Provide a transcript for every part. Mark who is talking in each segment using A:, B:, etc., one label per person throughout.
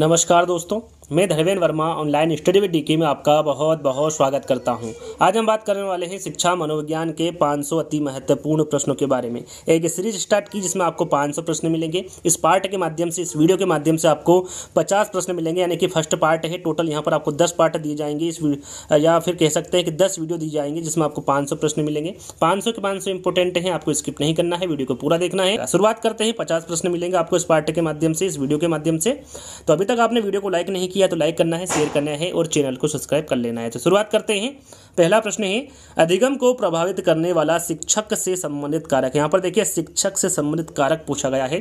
A: नमस्कार दोस्तों मैं Dharmendra Verma online study with D K आपका बहुत बहुत स्वागत करता हूं। आज हम बात करने वाले हैं शिक्षा मनोविज्ञान के 500 अति महत्वपूर्ण प्रश्नों के बारे में एक सीरीज स्टार्ट की जिसमें आपको 500 प्रश्न मिलेंगे इस पार्ट के माध्यम से इस वीडियो के माध्यम से आपको 50 प्रश्न मिलेंगे यानी कि फर्स्ट पार्ट है टोटल यहाँ पर आपको दस पार्ट दिए जाएंगे इस या फिर कह सकते हैं कि दस वीडियो दी जाएंगे जिसमें आपको पाँच प्रश्न मिलेंगे पाँच के पाँच इंपॉर्टेंट है आपको स्किप नहीं करना है वीडियो को पूरा देखना है शुरुआत करते हैं पचास प्रश्न मिलेंगे आपको इस पार्ट के माध्यम से इस वीडियो के माध्यम से तो अभी तक आपने वीडियो को लाइक नहीं किया तो लाइक करना है शेयर करना है और चैनल को सब्सक्राइब कर लेना है तो शुरुआत करते हैं पहला प्रश्न है अधिगम को प्रभावित करने वाला शिक्षक से संबंधित कारक यहाँ पर देखिए शिक्षक से संबंधित कारक पूछा गया है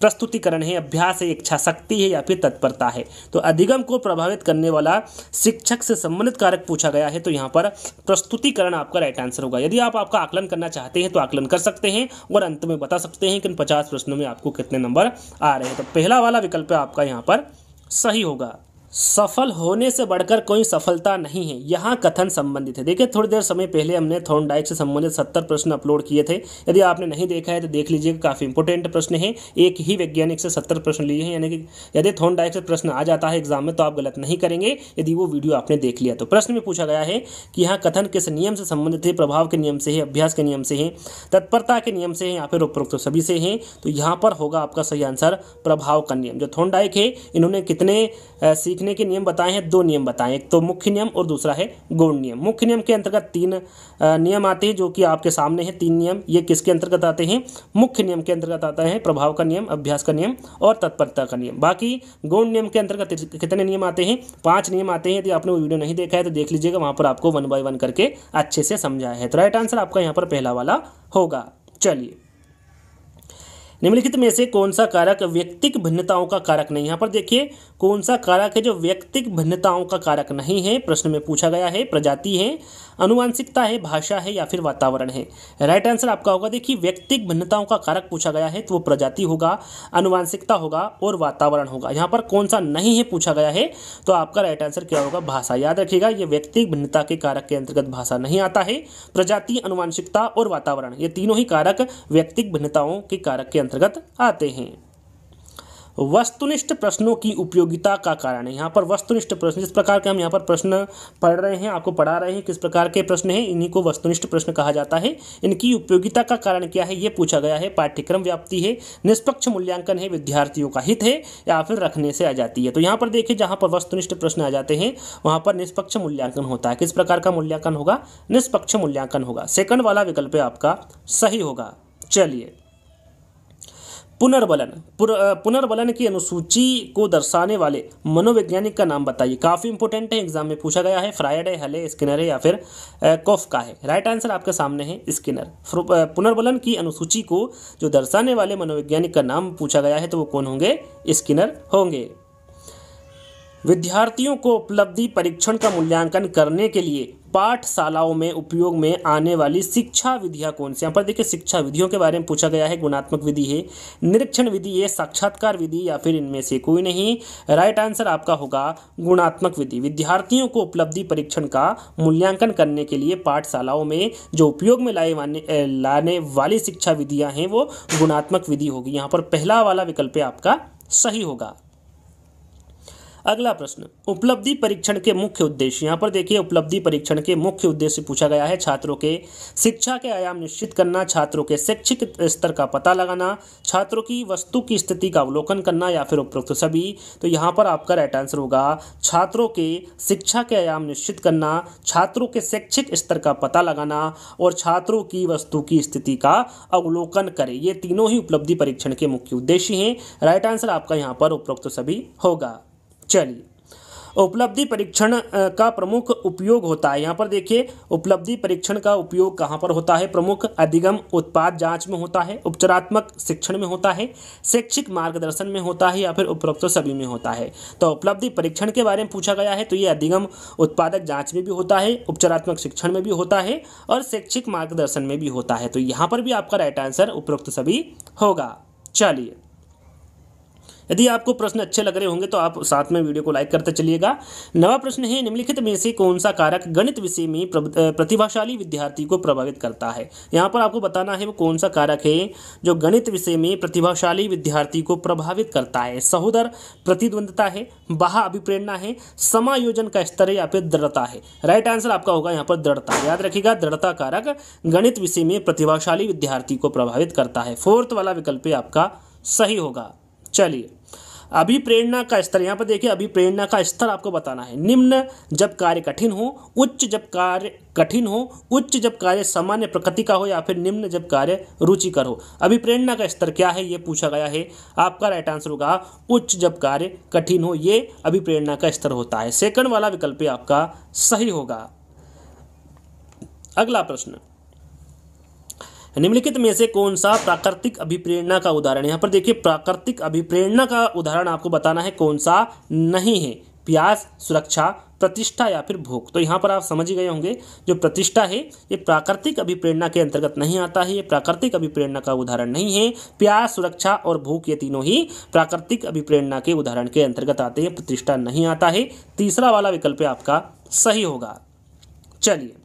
A: प्रस्तुतिकरण है अभ्यास है इच्छा शक्ति है या फिर तत्परता है तो अधिगम को प्रभावित करने वाला शिक्षक से संबंधित कारक पूछा गया है तो यहाँ पर प्रस्तुतिकरण आपका राइट आंसर होगा यदि आप आपका आकलन करना चाहते हैं तो आकलन कर सकते हैं और अंत में बता सकते हैं कि इन पचास प्रश्नों में आपको कितने नंबर आ रहे हैं तो पहला वाला विकल्प आपका यहाँ पर सही होगा सफल होने से बढ़कर कोई सफलता नहीं है यहाँ कथन संबंधित है देखिए थोड़ी देर समय पहले हमने थोन डाइक से संबंधित सत्तर प्रश्न अपलोड किए थे यदि आपने नहीं देखा है तो देख लीजिए काफ़ी इंपॉर्टेंट प्रश्न है एक ही वैज्ञानिक से सत्तर प्रश्न लिए हैं यानी कि यदि थोन डाइक से प्रश्न आ जाता है एग्जाम में तो आप गलत नहीं करेंगे यदि वो वीडियो आपने देख लिया तो प्रश्न में पूछा गया है कि यहाँ कथन किस नियम से संबंधित है प्रभाव के नियम से है अभ्यास के नियम से है तत्परता के नियम से है या फिर उपरोक्त सभी से है तो यहाँ पर होगा आपका सही आंसर प्रभाव का नियम जो थोन डाइक है इन्होंने कितने सीख जीतने के नियम बताए हैं दो नियम बताए एक तो मुख्य नियम और दूसरा है गौण नियम मुख्य नियम के अंतर्गत तीन नियम आते हैं जो कि आपके सामने हैं तीन नियम ये किसके अंतर्गत आते हैं मुख्य नियम के अंतर्गत आता है प्रभाव का नियम अभ्यास का नियम और तत्परता का नियम बाकी गौण नियम के अंतर्गत कितने नियम आते हैं पांच नियम आते हैं यदि आपने वो वीडियो नहीं देखा है तो देख लीजिएगा वहां पर आपको वन बाय वन करके अच्छे से समझाया है तो राइट आंसर आपका यहाँ पर पहला वाला होगा चलिए निम्नलिखित में से कौन सा कारक व्यक्तिक भिन्नताओं का कारक नहीं यहाँ पर देखिए कौन सा कारक है जो व्यक्तिक भिन्नताओं का कारक नहीं है प्रश्न में पूछा गया है प्रजाति है अनुवांशिकता है भाषा है या फिर वातावरण है राइट आंसर आपका होगा देखिए व्यक्तिक भिन्नताओं का कारक पूछा गया है तो वो प्रजाति होगा अनुवांशिकता होगा और वातावरण होगा यहाँ पर कौन सा नहीं है पूछा गया है तो आपका राइट आंसर क्या होगा भाषा याद रखिएगा ये व्यक्तिक भिन्नता के कारक के अंतर्गत भाषा नहीं आता है प्रजाति अनुवांशिकता और वातावरण ये तीनों ही कारक व्यक्तिक भिन्नताओं के कारक के अंतर्गत आते हैं वस्तुनिष्ठ प्रश्नों की उपयोगिता का कारण है यहाँ पर वस्तुनिष्ठ प्रश्न जिस प्रकार के हम यहाँ पर प्रश्न पढ़ रहे हैं आपको पढ़ा रहे हैं किस प्रकार के प्रश्न हैं इन्हीं को वस्तुनिष्ठ प्रश्न कहा जाता है इनकी उपयोगिता का कारण क्या है ये पूछा गया है पाठ्यक्रम व्याप्ति है निष्पक्ष मूल्यांकन है विद्यार्थियों का हित है या फिर रखने से आ जाती है तो यहाँ पर देखिए जहाँ पर वस्तुनिष्ठ प्रश्न आ जाते हैं वहाँ पर निष्पक्ष मूल्यांकन होता है किस प्रकार का मूल्यांकन होगा निष्पक्ष मूल्यांकन होगा सेकंड वाला विकल्प आपका सही होगा चलिए पुनर्बलन पुनर्बलन की अनुसूची को दर्शाने वाले मनोवैज्ञानिक का नाम बताइए काफ़ी इंपॉर्टेंट है एग्जाम में पूछा गया है फ्राइडे हले स्किनर है या फिर कॉफ का है राइट आंसर आपके सामने है स्किनर पुनर्बलन की अनुसूची को जो दर्शाने वाले मनोवैज्ञानिक का नाम पूछा गया है तो वो कौन होंगे स्किनर होंगे विद्यार्थियों को उपलब्धि परीक्षण का मूल्यांकन करने के लिए पाठशालाओं में उपयोग में आने वाली शिक्षा विधियां कौन सी यहाँ पर देखिए शिक्षा विधियों के बारे में पूछा गया है गुणात्मक विधि है निरीक्षण विधि है साक्षात्कार विधि या फिर इनमें से कोई नहीं राइट आंसर आपका होगा गुणात्मक विधि विद्यार्थियों को उपलब्धि परीक्षण का मूल्यांकन करने के लिए पाठशालाओं में जो उपयोग में लाए लाने वाली शिक्षा विधियाँ हैं वो गुणात्मक विधि होगी यहाँ पर पहला वाला विकल्प आपका सही होगा अगला प्रश्न उपलब्धि परीक्षण के मुख्य उद्देश्य यहाँ पर देखिए उपलब्धि परीक्षण के मुख्य उद्देश्य पूछा गया है छात्रों के शिक्षा के आयाम निश्चित करना छात्रों के शैक्षिक स्तर का पता लगाना छात्रों की वस्तु की स्थिति का अवलोकन करना या फिर उपरोक्त सभी तो यहाँ पर आपका राइट आंसर होगा छात्रों के शिक्षा के आयाम निश्चित करना छात्रों के शैक्षिक स्तर का पता लगाना और छात्रों की वस्तु की स्थिति का अवलोकन करें ये तीनों ही उपलब्धि परीक्षण के मुख्य उद्देश्य हैं राइट आंसर आपका यहाँ पर उपरोक्त सभी होगा चलिए उपलब्धि परीक्षण का प्रमुख उपयोग होता है यहाँ पर देखिए उपलब्धि परीक्षण का उपयोग कहाँ पर होता है प्रमुख अधिगम उत्पाद जांच में होता है उपचारात्मक शिक्षण में होता है शैक्षिक मार्गदर्शन में होता है या फिर उपरोक्त सभी में होता है तो उपलब्धि परीक्षण के बारे में पूछा गया है तो ये अधिगम उत्पादक जाँच में भी होता है उपचारात्मक शिक्षण में भी होता है और शैक्षिक मार्गदर्शन में भी होता है तो यहाँ पर भी आपका राइट आंसर उपरोक्त सभी होगा चलिए यदि आपको प्रश्न अच्छे लग रहे होंगे तो आप साथ में वीडियो को लाइक करते चलिएगा नवा प्रश्न है निम्नलिखित में से कौन सा कारक गणित विषय में प्रतिभाशाली विद्यार्थी को प्रभावित करता है यहाँ पर आपको बताना है वो कौन सा कारक है जो गणित विषय में प्रतिभाशाली विद्यार्थी को प्रभावित करता है सहोदर प्रतिद्वंदता है बाहा अभिप्रेरणा है समायोजन का स्तर या फिर दृढ़ता है राइट आंसर आपका होगा यहाँ पर दृढ़ता याद रखिएगा दृढ़ता कारक गणित विषय में प्रतिभाशाली विद्यार्थी को प्रभावित करता है फोर्थ वाला विकल्प आपका सही होगा चलिए अभिप्रेरणा का स्तर यहाँ पर देखिए अभिप्रेरणा का स्तर आपको बताना है निम्न जब कार्य कठिन हो उच्च जब कार्य कठिन हो उच्च जब कार्य सामान्य प्रकृति का हो या फिर निम्न जब कार्य रुचिकर हो अभिप्रेरणा का स्तर क्या है ये पूछा गया है आपका राइट आंसर होगा उच्च जब कार्य कठिन हो ये अभिप्रेरणा का स्तर होता है सेकंड वाला विकल्प आपका सही होगा अगला प्रश्न निम्नलिखित में से कौन सा प्राकृतिक अभिप्रेरणा का उदाहरण यहाँ पर देखिए प्राकृतिक अभिप्रेरणा का उदाहरण आपको बताना है कौन सा नहीं है प्यास सुरक्षा प्रतिष्ठा या फिर भूख तो यहाँ पर आप समझ ही गए होंगे जो प्रतिष्ठा है ये प्राकृतिक अभिप्रेरणा के अंतर्गत नहीं आता है ये प्राकृतिक अभिप्रेरणा का उदाहरण नहीं है प्यास सुरक्षा और भूख ये तीनों ही प्राकृतिक अभिप्रेरणा के उदाहरण के अंतर्गत आते हैं प्रतिष्ठा नहीं आता है तीसरा वाला विकल्प आपका सही होगा चलिए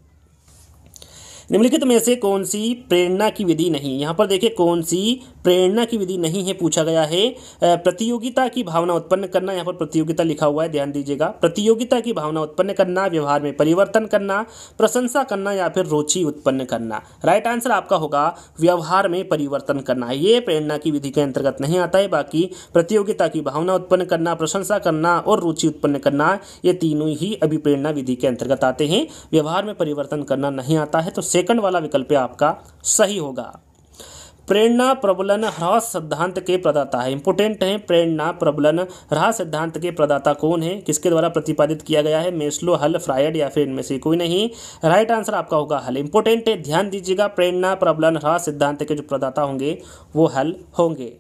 A: निम्नलिखित में से कौन सी प्रेरणा की विधि नहीं यहाँ पर देखिए कौन सी प्रेरणा की विधि नहीं है पूछा गया है प्रतियोगिता की भावना उत्पन्न करना यहाँ पर प्रतियोगिता लिखा हुआ है ध्यान दीजिएगा प्रतियोगिता की भावना उत्पन्न करना व्यवहार में परिवर्तन करना प्रशंसा करना या फिर रुचि उत्पन्न करना राइट आंसर आपका होगा व्यवहार में परिवर्तन करना ये प्रेरणा की विधि के अंतर्गत नहीं आता है बाकी प्रतियोगिता की भावना उत्पन्न करना प्रशंसा करना और रुचि उत्पन्न करना ये तीनों ही अभिप्रेरणा विधि के अंतर्गत आते हैं व्यवहार में परिवर्तन करना नहीं आता है तो सेकंड वाला विकल्प आपका सही होगा प्रेरणा प्रबलन ह्रास सिद्धांत के प्रदाता है इंपोर्टेंट है प्रेरणा प्रबलन ह्रास सिद्धांत के प्रदाता कौन है किसके द्वारा प्रतिपादित किया गया है मेस्लो हल फ्रायड या फिर इनमें से कोई नहीं राइट आंसर आपका होगा हल इंपोर्टेंट है ध्यान दीजिएगा प्रेरणा प्रबलन ह्रास सिद्धांत के जो प्रदाता होंगे वो हल होंगे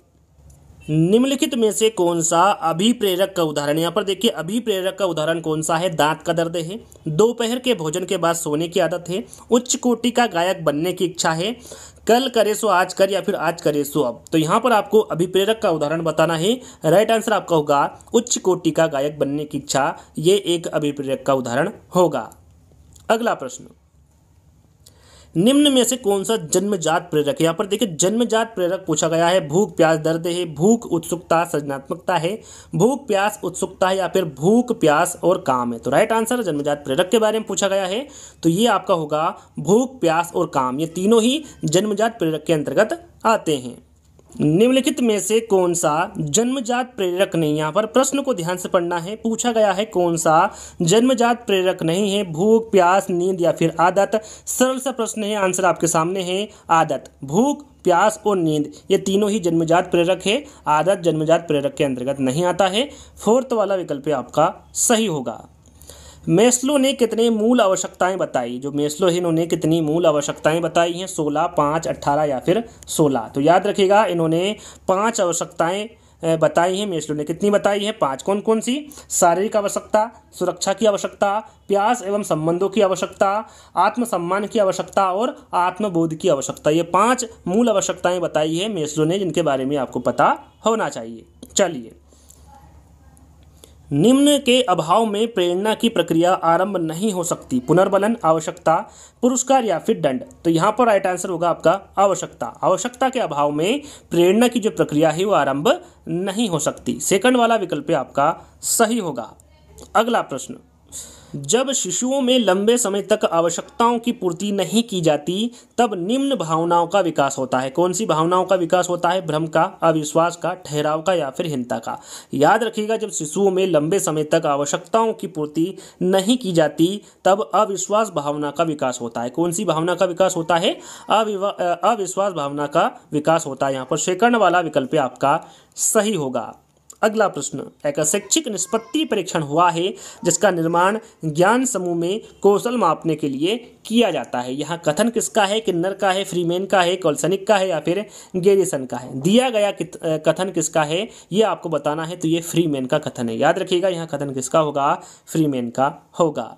A: निम्नलिखित में से कौन सा अभिप्रेरक का उदाहरण यहाँ पर देखिए अभिप्रेरक का उदाहरण कौन सा है दांत का दर्द है दोपहर के भोजन के बाद सोने की आदत है उच्च कोटि का गायक बनने की इच्छा है कल करे सो आज कर या फिर आज करे सो अब तो यहाँ पर आपको अभिप्रेरक का उदाहरण बताना है राइट आंसर आपका होगा उच्च कोटि का गायक बनने की इच्छा ये एक अभिप्रेरक का उदाहरण होगा अगला प्रश्न निम्न में से कौन सा जन्मजात प्रेरक यहाँ पर देखिए जन्मजात प्रेरक पूछा गया है भूख प्यास दर्द है भूख उत्सुकता सृजनात्मकता है भूख प्यास उत्सुकता है या फिर भूख प्यास और काम है तो राइट आंसर जन्मजात प्रेरक के बारे में पूछा गया है तो ये आपका होगा भूख प्यास और काम ये तीनों ही जन्मजात प्रेरक के अंतर्गत आते हैं निम्नलिखित में से कौन सा जन्मजात प्रेरक नहीं यहाँ पर प्रश्न को ध्यान से पढ़ना है पूछा गया है कौन सा जन्मजात प्रेरक नहीं है भूख प्यास नींद या फिर आदत सरल सा प्रश्न है आंसर आपके सामने है आदत भूख प्यास और नींद ये तीनों ही जन्मजात प्रेरक है आदत जन्मजात प्रेरक के अंतर्गत नहीं आता है फोर्थ वाला विकल्प आपका सही होगा मेस्लो ने कितने मूल आवश्यकताएं बताई जो मेस्लो है इन्होंने कितनी मूल आवश्यकताएं बताई हैं सोलह पाँच अट्ठारह या फिर सोलह तो याद रखिएगा इन्होंने पाँच आवश्यकताएं बताई हैं मेस्लो ने कितनी बताई है पांच कौन कौन सी शारीरिक आवश्यकता सुरक्षा की आवश्यकता प्यास एवं संबंधों की आवश्यकता आत्मसम्मान की आवश्यकता और आत्मबोध की आवश्यकता ये पांच मूल आवश्यकताएं बताई है मेस्लो ने जिनके बारे में आपको पता होना चाहिए चलिए निम्न के अभाव में प्रेरणा की प्रक्रिया आरंभ नहीं हो सकती पुनर्बलन आवश्यकता पुरस्कार या फिर दंड तो यहाँ पर राइट आंसर होगा आपका आवश्यकता आवश्यकता के अभाव में प्रेरणा की जो प्रक्रिया है वो आरंभ नहीं हो सकती सेकंड वाला विकल्प आपका सही होगा अगला प्रश्न जब शिशुओं में लंबे समय तक आवश्यकताओं की पूर्ति नहीं की जाती तब निम्न भावनाओं का विकास होता है कौन सी भावनाओं का विकास होता है भ्रम का अविश्वास का ठहराव का या फिर हिंता का याद रखिएगा जब शिशुओं में लंबे समय तक आवश्यकताओं की पूर्ति नहीं की जाती तब अविश्वास भावना का विकास होता है कौन सी भावना का विकास होता है अविश्वास भावना का विकास होता है यहाँ पर सेकंड वाला विकल्प आपका सही होगा अगला प्रश्न एक शैक्षिक निष्पत्ति परीक्षण हुआ है जिसका निर्माण ज्ञान समूह में कौशल मापने के लिए किया जाता है यहाँ कथन किसका है किन्नर का है फ्रीमेन का है कौलसनिक का है या फिर गेरिसन का है दिया गया कथन किसका है ये आपको बताना है तो ये फ्रीमेन का कथन है याद रखिएगा यहाँ कथन किसका होगा फ्रीमेन का होगा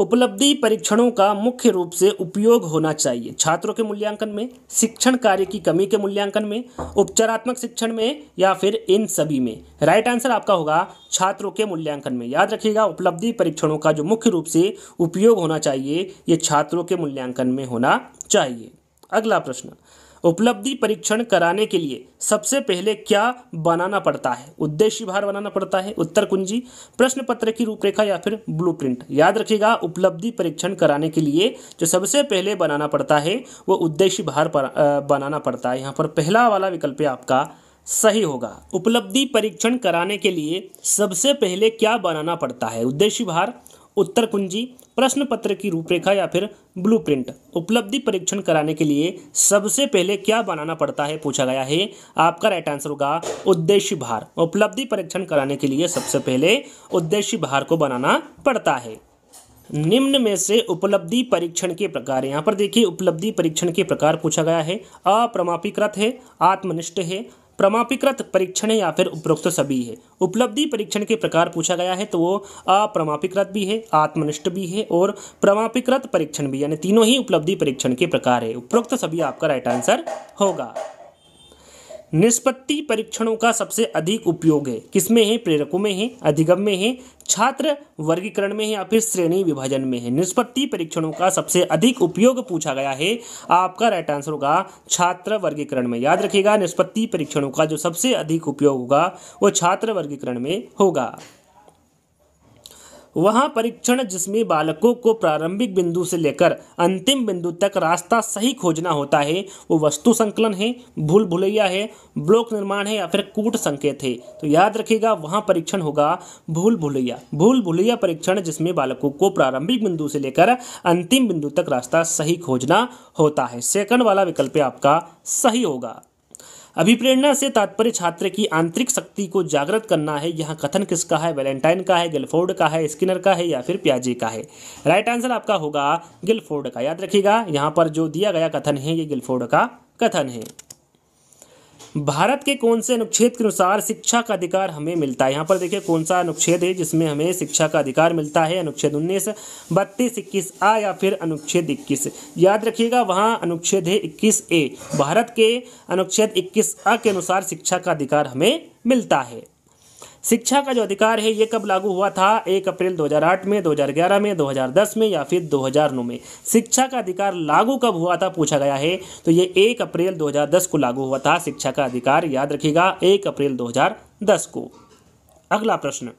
A: उपलब्धि परीक्षणों का मुख्य रूप से उपयोग होना चाहिए छात्रों के मूल्यांकन में शिक्षण कार्य की कमी के मूल्यांकन में उपचारात्मक शिक्षण में या फिर इन सभी में राइट आंसर आपका होगा छात्रों के मूल्यांकन में याद रखिएगा उपलब्धि परीक्षणों का जो मुख्य रूप से उपयोग होना चाहिए ये छात्रों के मूल्यांकन में होना चाहिए अगला प्रश्न उपलब्धि परीक्षण कराने के लिए सबसे पहले क्या बनाना पड़ता है उद्देश्य भार बनाना पड़ता है उत्तर कुंजी प्रश्न पत्र की रूपरेखा या फिर ब्लूप्रिंट याद रखिएगा उपलब्धि परीक्षण कराने के लिए जो सबसे पहले बनाना पड़ता है वो उद्देश्य भार पर, बनाना पड़ता है यहाँ पर पहला वाला विकल्प आपका सही होगा उपलब्धि परीक्षण कराने के लिए सबसे पहले क्या बनाना पड़ता है उद्देश्य भार उत्तर कुंजी प्रश्न पत्र की रूपरेखा या फिर ब्लूप्रिंट उपलब्धि परीक्षण कराने के लिए सबसे पहले क्या बनाना पड़ता है पूछा गया है आपका राइट आंसर होगा उद्देश्य भार उपलब्धि परीक्षण कराने के लिए सबसे पहले उद्देश्य भार को बनाना पड़ता है निम्न में से उपलब्धि परीक्षण के प्रकार यहाँ पर देखिए उपलब्धि परीक्षण के प्रकार पूछा गया है अप्रमापीकृत है आत्मनिष्ठ है प्रमापीकृत परीक्षण या फिर उपरोक्त सभी है उपलब्धि परीक्षण के प्रकार पूछा गया है तो वो अप्रमापीकृत भी है आत्मनिष्ठ भी है और प्रमापीकृत परीक्षण भी यानी तीनों ही उपलब्धि परीक्षण के प्रकार है उपरोक्त सभी आपका राइट आंसर होगा निष्पत्ति परीक्षणों का सबसे अधिक उपयोग है किसमें है प्रेरकों में है अधिगम में है छात्र वर्गीकरण में है या फिर श्रेणी विभाजन में है निष्पत्ति परीक्षणों का सबसे अधिक उपयोग पूछा गया है आपका राइट आंसर होगा छात्र वर्गीकरण में याद रखिएगा निष्पत्ति परीक्षणों का जो सबसे अधिक उपयोग होगा वो छात्र वर्गीकरण में होगा वहां परीक्षण जिसमें बालकों को प्रारंभिक बिंदु से लेकर अंतिम बिंदु तक रास्ता सही खोजना होता है वो वस्तु संकलन है भूल भुलैया है ब्लॉक निर्माण है या फिर कूट संकेत है तो याद रखिएगा वहां परीक्षण होगा भूल भुलैया भूल भुलैया परीक्षण जिसमें बालकों को प्रारंभिक बिंदु से लेकर अंतिम बिंदु तक रास्ता सही खोजना होता है सेकंड वाला विकल्प आपका सही होगा अभिप्रेरणा से तात्पर्य छात्र की आंतरिक शक्ति को जागृत करना है यहाँ कथन किसका है वैलेंटाइन का है गिलफोर्ड का है स्किनर का है या फिर प्याजे का है राइट आंसर आपका होगा गिलफोर्ड का याद रखिएगा यहाँ पर जो दिया गया कथन है ये गिलफोर्ड का कथन है भारत के कौन से अनुच्छेद के अनुसार शिक्षा का अधिकार हमें मिलता है यहाँ पर देखिए कौन सा अनुच्छेद है जिसमें हमें शिक्षा का अधिकार मिलता है अनुच्छेद उन्नीस बत्तीस इक्कीस आ या फिर अनुच्छेद इक्कीस याद रखिएगा वहाँ अनुच्छेद है इक्कीस ए भारत के अनुच्छेद इक्कीस आ के अनुसार शिक्षा का अधिकार हमें मिलता है शिक्षा का जो अधिकार है ये कब लागू हुआ था एक अप्रैल 2008 में 2011 में 2010 में या फिर 2009 में शिक्षा का अधिकार लागू कब हुआ था पूछा गया है तो ये एक अप्रैल 2010 को लागू हुआ था शिक्षा का अधिकार याद रखिएगा एक अप्रैल 2010 को अगला प्रश्न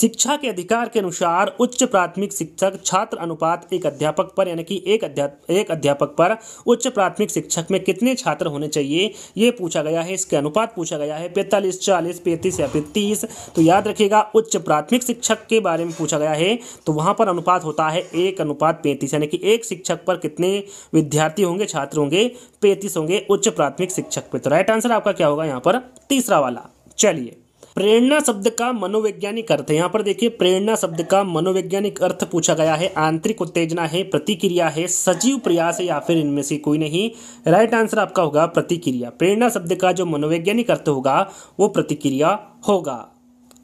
A: शिक्षा के अधिकार के अनुसार उच्च प्राथमिक शिक्षक छात्र अनुपात एक अध्यापक पर यानी कि एक अध्यापक एक अध्यापक पर उच्च प्राथमिक शिक्षक में कितने छात्र होने चाहिए ये पूछा गया है इसके अनुपात पूछा गया है पैंतालीस चालीस पैंतीस या पैंतीस तो याद रखिएगा उच्च प्राथमिक शिक्षक के बारे में पूछा गया है तो वहाँ पर अनुपात होता है एक अनुपात पैंतीस यानी कि एक शिक्षक पर कितने विद्यार्थी होंगे छात्र होंगे पैंतीस होंगे उच्च प्राथमिक शिक्षक पर तो राइट आंसर आपका क्या होगा यहाँ पर तीसरा वाला चलिए प्रेरणा शब्द का मनोवैज्ञानिक अर्थ यहाँ पर देखिए प्रेरणा शब्द का मनोवैज्ञानिक अर्थ पूछा गया है आंतरिक उत्तेजना है प्रतिक्रिया है सजीव प्रयास है या फिर इनमें से कोई नहीं राइट आंसर आपका होगा प्रतिक्रिया प्रेरणा शब्द का जो मनोवैज्ञानिक अर्थ होगा वो प्रतिक्रिया होगा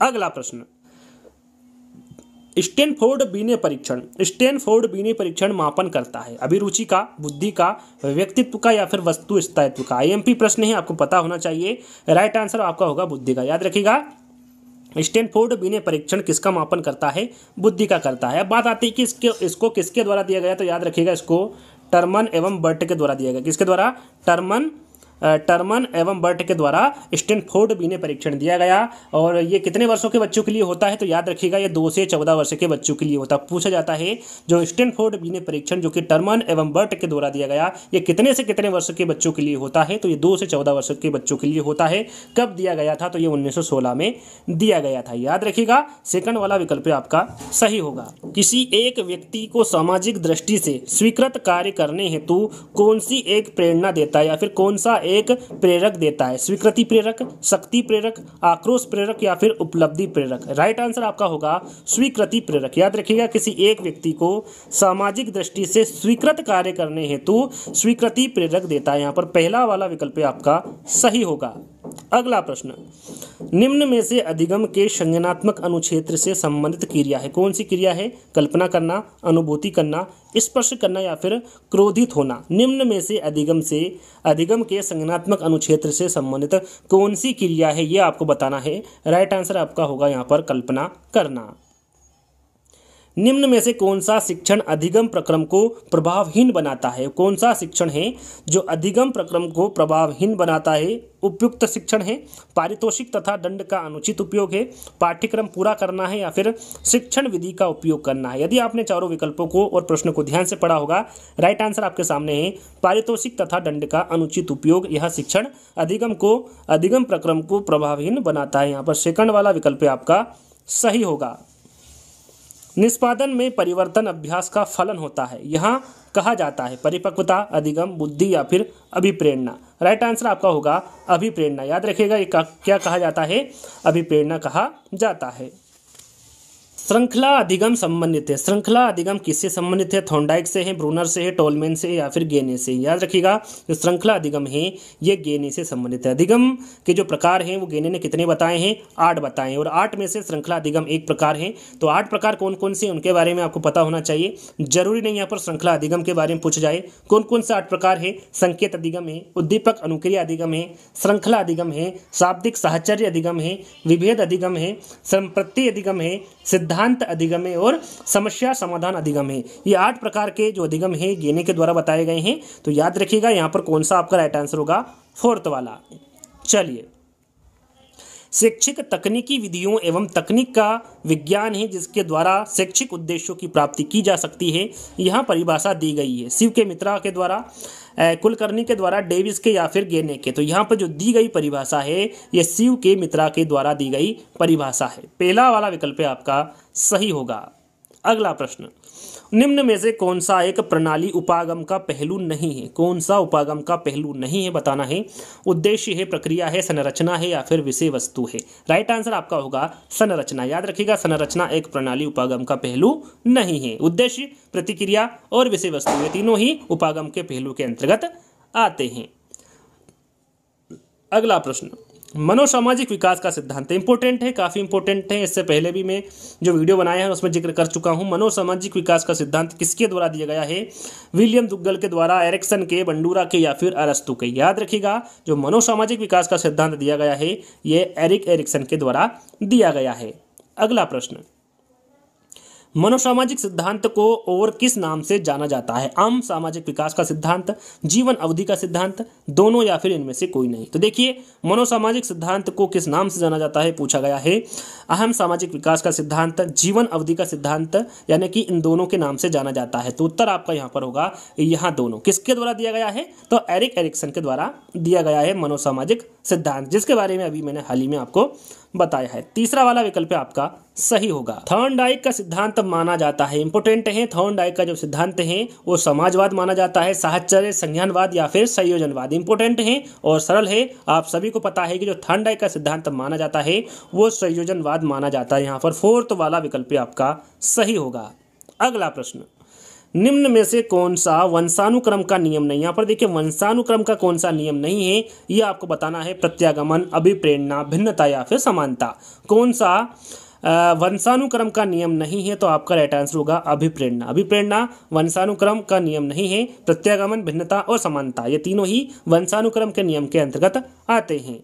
A: अगला प्रश्न स्टेनफोर्ड बीने परीक्षण स्टेनफोर्ड बीने परीक्षण मापन करता है अभिरुचि का बुद्धि का व्यक्तित्व का या फिर वस्तु स्थायित्व का आईएमपी प्रश्न है आपको पता होना चाहिए राइट आंसर आपका होगा बुद्धि का याद रखिएगा स्टेनफोर्ड बीने परीक्षण किसका मापन करता है बुद्धि का करता है अब बात आती है कि इसके इसको किसके द्वारा दिया गया तो याद रखिएगा इसको टर्मन एवं बर्ट के द्वारा दिया गया किसके द्वारा टर्मन टर्मन एवं बर्ट के द्वारा स्टेनफोर्ड बी ने परीक्षण दिया गया और ये कितने वर्षों के बच्चों के लिए होता है तो याद रखिएगा ये दो से चौदह वर्ष के बच्चों के लिए होता पूछा जाता है जो स्टेनफोर्ड बीने परीक्षण जो कि टर्मन एवं बर्ट के द्वारा दिया गया ये कितने से कितने वर्ष के बच्चों के लिए होता है तो ये दो से चौदह वर्ष के बच्चों के लिए होता है कब दिया गया था तो ये उन्नीस में दिया गया था याद रखिएगा सेकंड वाला विकल्प आपका सही होगा किसी एक व्यक्ति को सामाजिक दृष्टि से स्वीकृत कार्य करने हेतु कौन सी एक प्रेरणा देता है या फिर कौन सा एक प्रेरक देता है स्वीकृति प्रेरक शक्ति प्रेरक आक्रोश प्रेरक या फिर उपलब्धि प्रेरक राइट आंसर आपका होगा स्वीकृति प्रेरक याद रखिएगा किसी एक व्यक्ति को सामाजिक दृष्टि से स्वीकृत कार्य करने हेतु स्वीकृति प्रेरक देता है यहाँ पर पहला वाला विकल्प आपका सही होगा अगला प्रश्न निम्न में से अधिगम के संज्ञानात्मक अनुक्षेत्र से संबंधित क्रिया है कौन सी क्रिया है कल्पना करना अनुभूति करना स्पर्श करना या फिर क्रोधित होना निम्न में से अधिगम से अधिगम के संज्ञानात्मक अनुक्षेत्र से संबंधित कौन सी क्रिया है यह आपको बताना है राइट आंसर आपका होगा यहाँ पर कल्पना करना निम्न में से कौन सा शिक्षण अधिगम प्रक्रम को प्रभावहीन बनाता है कौन सा शिक्षण है जो अधिगम प्रक्रम को प्रभावहीन बनाता है उपयुक्त शिक्षण है पारितोषिक तथा दंड का अनुचित उपयोग है पाठ्यक्रम पूरा करना है या फिर शिक्षण विधि का उपयोग करना है यदि आपने चारों विकल्पों को और प्रश्न को ध्यान से पढ़ा होगा राइट आंसर आपके सामने है पारितोषिक तथा दंड का अनुचित उपयोग यह शिक्षण अधिगम को अधिगम प्रक्रम को प्रभावहीन बनाता है यहाँ पर सेकंड वाला विकल्प आपका सही होगा निष्पादन में परिवर्तन अभ्यास का फलन होता है यहाँ कहा जाता है परिपक्वता अधिगम बुद्धि या फिर अभिप्रेरणा राइट आंसर आपका होगा अभिप्रेरणा याद रखिएगा ये क्या कहा जाता है अभिप्रेरणा कहा जाता है श्रृंखला अधिगम संबंधित है श्रृंखला अधिगम किससे संबंधित है थोंडाइक से है ब्रूनर से है टोलमेन से या फिर गेने से याद रखिएगा जो श्रृंखला अधिगम है ये गेने से संबंधित है अधिगम के जो प्रकार हैं वो गेने ने कितने बताए हैं आठ बताए और आठ में से श्रृंखला अधिगम एक प्रकार है तो आठ प्रकार कौन कौन से उनके बारे में आपको पता होना चाहिए जरूरी नहीं यहाँ पर श्रृंखला अधिगम के बारे में पूछा जाए कौन कौन से आठ प्रकार है संकेत अधिगम है उद्दीपक अनुक्रिया अधिगम है श्रृंखला अधिगम है शाब्दिक साहचर्य अधिगम है विभेद अधिगम है संप्रति अधिगम है सिद्ध सिद्धांत अधिगम है और समस्या समाधान अधिगम है ये आठ प्रकार के जो अधिगम है गेने के द्वारा बताए गए हैं तो याद रखिएगा यहाँ पर कौन सा आपका राइट आंसर होगा फोर्थ वाला चलिए शैक्षिक तकनीकी विधियों एवं तकनीक का विज्ञान है जिसके द्वारा शैक्षिक उद्देश्यों की प्राप्ति की जा सकती है यह परिभाषा दी गई है शिव के मित्रा के द्वारा कुलकर्णी के द्वारा डेविस के या फिर गेने के तो यहाँ पर जो दी गई परिभाषा है यह शिव के मित्रा के द्वारा दी गई परिभाषा है पहला वाला विकल्प है आपका सही होगा अगला प्रश्न निम्न में से कौन सा एक प्रणाली उपागम का पहलू नहीं है कौन सा उपागम का पहलू नहीं है बताना है उद्देश्य है प्रक्रिया है संरचना है या फिर विषय वस्तु है राइट आंसर आपका होगा संरचना याद रखिएगा संरचना एक प्रणाली उपागम का पहलू नहीं है उद्देश्य प्रतिक्रिया और विषय वस्तु ये तीनों ही उपागम के पहलू के अंतर्गत आते हैं अगला प्रश्न मनोसामाजिक विकास का सिद्धांत इंपॉर्टेंट है काफ़ी इंपॉर्टेंट है इससे पहले भी मैं जो वीडियो बनाया है उसमें जिक्र कर चुका हूँ मनोसामाजिक विकास का सिद्धांत किसके द्वारा दिया गया है विलियम दुग्गल के द्वारा एरिक्सन के बंडूरा के या फिर अरस्तु के याद रखिएगा जो मनोसामाजिक विकास का सिद्धांत दिया गया है ये एरिक एरिक्सन के द्वारा दिया गया है अगला प्रश्न मनोसामाजिक सिद्धांत को और किस नाम से जाना जाता है आम सामाजिक विकास का सिद्धांत जीवन अवधि का सिद्धांत दोनों या फिर इनमें से कोई नहीं तो देखिए मनोसामाजिक सिद्धांत को किस नाम से जाना जाता है पूछा गया है अहम सामाजिक विकास का सिद्धांत जीवन अवधि का सिद्धांत यानी कि इन दोनों के नाम से जाना जाता है तो उत्तर आपका यहाँ पर होगा यहाँ दोनों किसके द्वारा दिया गया है तो एरिक एरिक्सन के द्वारा दिया गया है मनोसामाजिक सिद्धांत जिसके बारे में अभी मैंने हाल ही में आपको बताया है तीसरा वाला विकल्प आपका सही होगा थर्न डाइक का सिद्धांत माना जाता है इंपोर्टेंट है थर्न डाइक का जो सिद्धांत है वो समाजवाद माना जाता है साहचर्य संज्ञानवाद या फिर संयोजनवाद इंपोर्टेंट है और सरल है आप सभी को पता है कि जो थर्न डाइक का सिद्धांत माना जाता है वो संयोजनवाद माना जाता है यहाँ पर फोर्थ वाला विकल्प आपका सही होगा अगला प्रश्न निम्न में से कौन सा वंशानुक्रम का नियम नहीं यहाँ पर देखिए वंशानुक्रम का कौन सा नियम नहीं है ये आपको बताना है प्रत्यागमन अभिप्रेरणा भिन्नता या फिर समानता कौन सा वंशानुक्रम का नियम नहीं है तो आपका राइट आंसर होगा अभिप्रेरणा अभिप्रेरणा वंशानुक्रम का नियम नहीं है प्रत्यागमन भिन्नता और समानता ये तीनों ही वंशानुक्रम के नियम के अंतर्गत आते हैं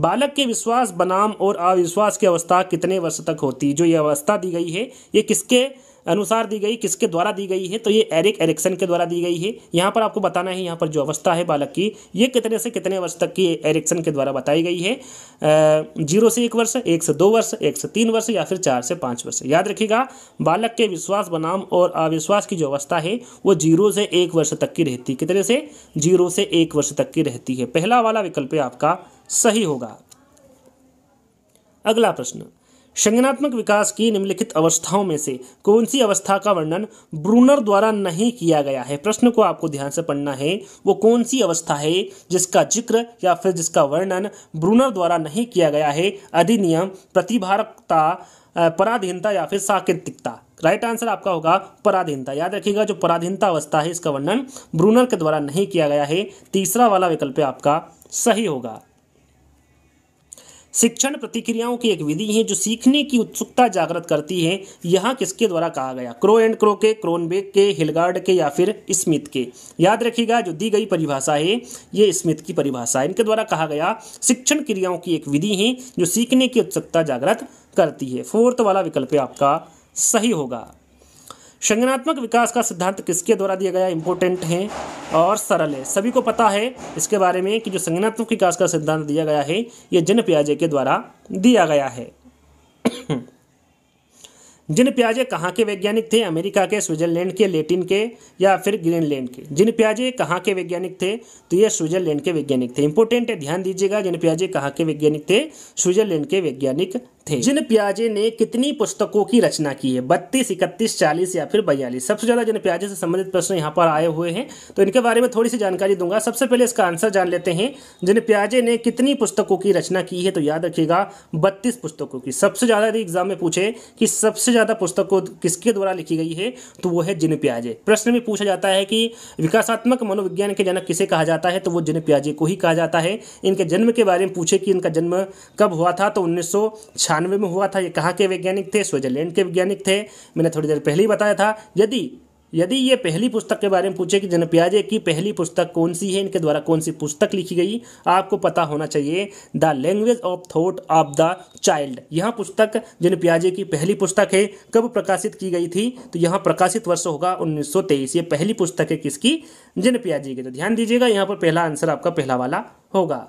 A: बालक के विश्वास बनाम और अविश्वास की अवस्था कितने वर्ष तक होती जो ये अवस्था दी गई है ये किसके अनुसार दी गई किसके द्वारा दी गई है तो ये एरिक एरिक्सन के द्वारा दी गई है यहाँ पर आपको बताना है यहाँ पर जो अवस्था है बालक की ये कितने से कितने वर्ष तक की एरिक्सन के द्वारा बताई गई है जीरो से एक वर्ष एक से दो वर्ष एक से तीन वर्ष या फिर चार से पाँच वर्ष याद रखिएगा बालक के विश्वास बनाम और अविश्वास की जो अवस्था है वो जीरो से एक वर्ष तक की रहती है कितने से जीरो से एक वर्ष तक की रहती है पहला वाला विकल्प आपका सही होगा अगला प्रश्न संगनात्मक विकास की निम्नलिखित अवस्थाओं में से कौन सी अवस्था का वर्णन ब्रूनर द्वारा नहीं किया गया है प्रश्न को आपको ध्यान से पढ़ना है वो कौन सी अवस्था है जिसका जिक्र या फिर जिसका वर्णन ब्रूनर द्वारा नहीं किया गया है अधिनियम प्रतिभारकता पराधीनता या फिर साकेतिकता राइट आंसर आपका होगा पराधीनता याद रखिएगा जो पराधीनता अवस्था है इसका वर्णन ब्रूनर के द्वारा नहीं किया गया है तीसरा वाला विकल्प आपका सही होगा शिक्षण प्रतिक्रियाओं की एक विधि है जो सीखने की उत्सुकता जागृत करती है यहाँ किसके द्वारा कहा गया क्रो एंड क्रो के क्रोनबेग के हिलगार्ड के या फिर स्मिथ के याद रखिएगा जो दी गई परिभाषा है ये स्मिथ की परिभाषा है इनके द्वारा कहा गया शिक्षण क्रियाओं की एक विधि है जो सीखने की उत्सुकता जागृत करती है फोर्थ वाला विकल्प आपका सही होगा संगनात्मक विकास का सिद्धांत किसके द्वारा दिया गया इम्पोर्टेंट है और सरल है सभी को पता है इसके बारे में कि जो संगनात्मक विकास का सिद्धांत दिया गया है ये जिन प्याजे के द्वारा दिया गया है जिन प्याजे कहाँ के वैज्ञानिक थे अमेरिका के स्विट्जरलैंड के लेटिन के या फिर ग्रीनलैंड के जिन प्याजे कहाँ के वैज्ञानिक थे तो ये स्विट्जरलैंड के वैज्ञानिक थे इंपोर्टेंट है ध्यान दीजिएगा जिन प्याजे कहाँ के वैज्ञानिक थे स्विट्जरलैंड के वैज्ञानिक थे जिन प्याजे ने कितनी पुस्तकों की रचना की है बत्तीस इकतीस चालीस या फिर बयालीस सबसे ज्यादा जिन प्याजे से संबंधित प्रश्न यहाँ पर आए हुए हैं तो इनके बारे में थोड़ी सी जानकारी दूंगा सबसे पहले इसका आंसर जान लेते हैं जिन प्याजे ने कितनी पुस्तकों की रचना की है तो याद रखिएगा बत्तीस पुस्तकों की सबसे ज्यादा यदि एग्जाम में पूछे कि सबसे ज्यादा पुस्तकों किसके द्वारा लिखी गई है तो वो है जिन प्याजे प्रश्न में पूछा जाता है कि विकासात्मक मनोविज्ञान के जनक किसे कहा जाता है तो वो जिन प्याजे को ही कहा जाता है इनके जन्म के बारे में पूछे कि इनका जन्म कब हुआ था तो उन्नीस छियानवे में हुआ था ये कहाँ के वैज्ञानिक थे स्विट्जरलैंड के वैज्ञानिक थे मैंने थोड़ी देर पहले ही बताया था यदि यदि ये पहली पुस्तक के बारे में पूछे कि प्याजे की पहली पुस्तक कौन सी है इनके द्वारा कौन सी पुस्तक लिखी गई आपको पता होना चाहिए the language of thought of the child यह पुस्तक प्याजे की पहली पुस्तक है कब प्रकाशित की गई थी तो यहाँ प्रकाशित वर्ष होगा 1923 ये पहली पुस्तक है किसकी प्याजे की तो ध्यान दीजिएगा यहाँ पर पहला आंसर आपका पहला वाला होगा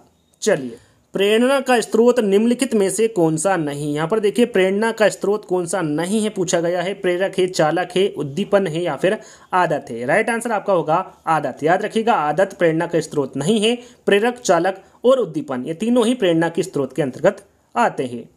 A: चलिए प्रेरणा का स्रोत निम्नलिखित में से कौन सा नहीं यहाँ पर देखिए प्रेरणा का स्रोत कौन सा नहीं है पूछा गया है प्रेरक है चालक है उद्दीपन है या फिर आदत है राइट आंसर आपका होगा आदत याद रखिएगा आदत प्रेरणा का स्रोत नहीं है प्रेरक चालक और उद्दीपन ये तीनों ही प्रेरणा के स्रोत के अंतर्गत आते हैं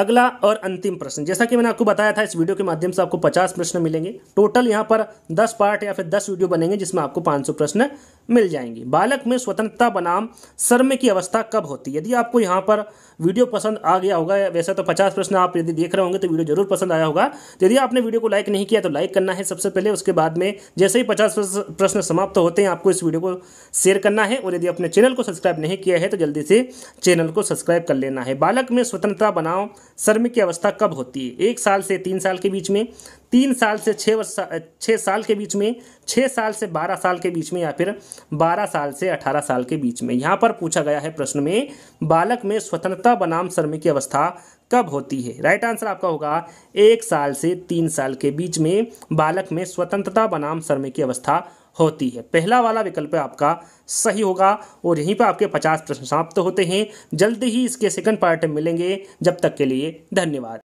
A: अगला और अंतिम प्रश्न जैसा कि मैंने आपको बताया था इस वीडियो के माध्यम से आपको 50 प्रश्न मिलेंगे टोटल यहाँ पर 10 पार्ट या फिर 10 वीडियो बनेंगे जिसमें आपको 500 प्रश्न मिल जाएंगे बालक में स्वतंत्रता बनाम शर्म की अवस्था कब होती है यदि आपको यहाँ पर वीडियो पसंद आ गया होगा वैसे तो पचास प्रश्न आप यदि देख रहे होंगे तो वीडियो जरूर पसंद आया होगा तो यदि आपने वीडियो को लाइक नहीं किया तो लाइक करना है सबसे पहले उसके बाद में जैसे ही पचास प्रश्न समाप्त होते हैं आपको इस वीडियो को शेयर करना है और यदि अपने चैनल को सब्सक्राइब नहीं किया है तो जल्दी से चैनल को सब्सक्राइब कर लेना है बालक में स्वतंत्रता बनाओ श्रमिक की अवस्था कब होती है एक साल से तीन साल के बीच में तीन साल से छः वर्ष छः साल के बीच में छः साल से बारह साल के बीच में या फिर बारह साल से अठारह साल के बीच में यहाँ पर पूछा गया है प्रश्न में बालक में स्वतंत्रता बनाम श्रमिक की अवस्था कब होती है राइट आंसर आपका होगा एक साल से तीन साल के बीच में बालक में स्वतंत्रता बनाम श्रमिक की अवस्था होती है पहला वाला विकल्प आपका सही होगा और यहीं पर आपके पचास प्रश्न समाप्त होते हैं जल्दी ही इसके सेकंड पार्ट में मिलेंगे जब तक के लिए धन्यवाद